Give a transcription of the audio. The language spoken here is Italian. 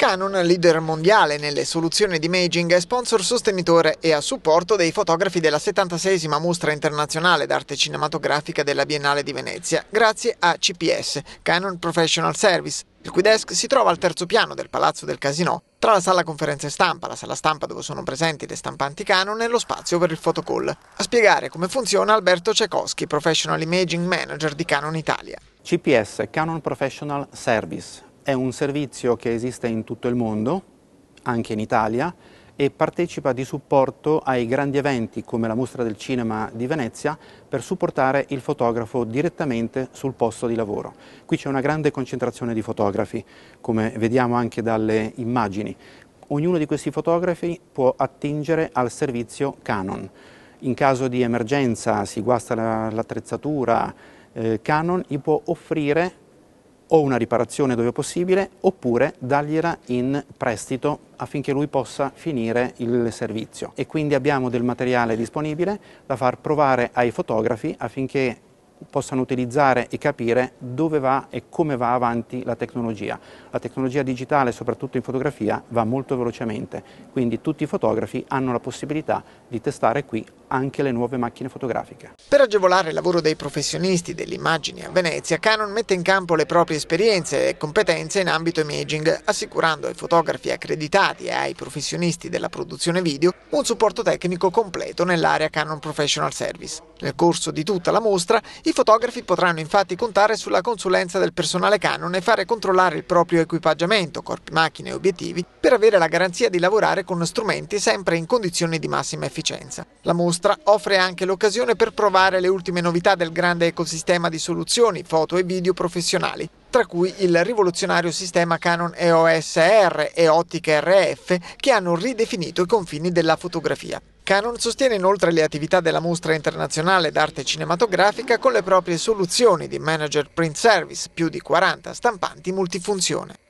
Canon, leader mondiale nelle soluzioni di imaging, è sponsor sostenitore e a supporto dei fotografi della 76 Mostra Internazionale d'Arte Cinematografica della Biennale di Venezia, grazie a CPS, Canon Professional Service, il cui desk si trova al terzo piano del Palazzo del Casino, tra la sala conferenze stampa, la sala stampa dove sono presenti le stampanti Canon e lo spazio per il fotocall. A spiegare come funziona Alberto Cecoschi, Professional Imaging Manager di Canon Italia. CPS, Canon Professional Service, è un servizio che esiste in tutto il mondo, anche in Italia, e partecipa di supporto ai grandi eventi come la Mostra del Cinema di Venezia per supportare il fotografo direttamente sul posto di lavoro. Qui c'è una grande concentrazione di fotografi, come vediamo anche dalle immagini. Ognuno di questi fotografi può attingere al servizio Canon. In caso di emergenza, si guasta l'attrezzatura, eh, Canon gli può offrire o una riparazione dove possibile oppure dargliela in prestito affinché lui possa finire il servizio e quindi abbiamo del materiale disponibile da far provare ai fotografi affinché possano utilizzare e capire dove va e come va avanti la tecnologia. La tecnologia digitale, soprattutto in fotografia, va molto velocemente, quindi tutti i fotografi hanno la possibilità di testare qui anche le nuove macchine fotografiche. Per agevolare il lavoro dei professionisti dell'immagine a Venezia, Canon mette in campo le proprie esperienze e competenze in ambito imaging, assicurando ai fotografi accreditati e ai professionisti della produzione video un supporto tecnico completo nell'area Canon Professional Service. Nel corso di tutta la mostra, i fotografi potranno infatti contare sulla consulenza del personale Canon e fare controllare il proprio equipaggiamento, corpi macchine e obiettivi, per avere la garanzia di lavorare con strumenti sempre in condizioni di massima efficienza. La mostra offre anche l'occasione per provare le ultime novità del grande ecosistema di soluzioni, foto e video professionali, tra cui il rivoluzionario sistema Canon EOS R e ottiche RF che hanno ridefinito i confini della fotografia. Canon sostiene inoltre le attività della mostra internazionale d'arte cinematografica con le proprie soluzioni di manager print service, più di 40 stampanti multifunzione.